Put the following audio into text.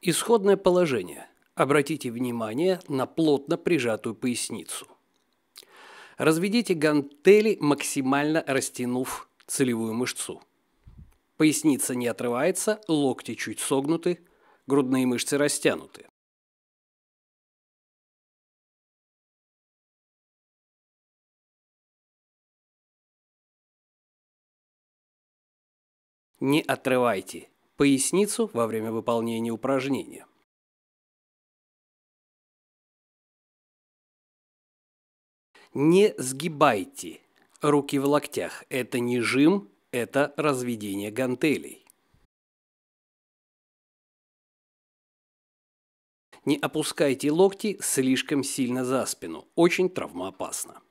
Исходное положение. Обратите внимание на плотно прижатую поясницу. Разведите гантели, максимально растянув целевую мышцу. Поясница не отрывается, локти чуть согнуты, грудные мышцы растянуты. Не отрывайте поясницу во время выполнения упражнения. Не сгибайте руки в локтях. Это не жим, это разведение гантелей. Не опускайте локти слишком сильно за спину. Очень травмоопасно.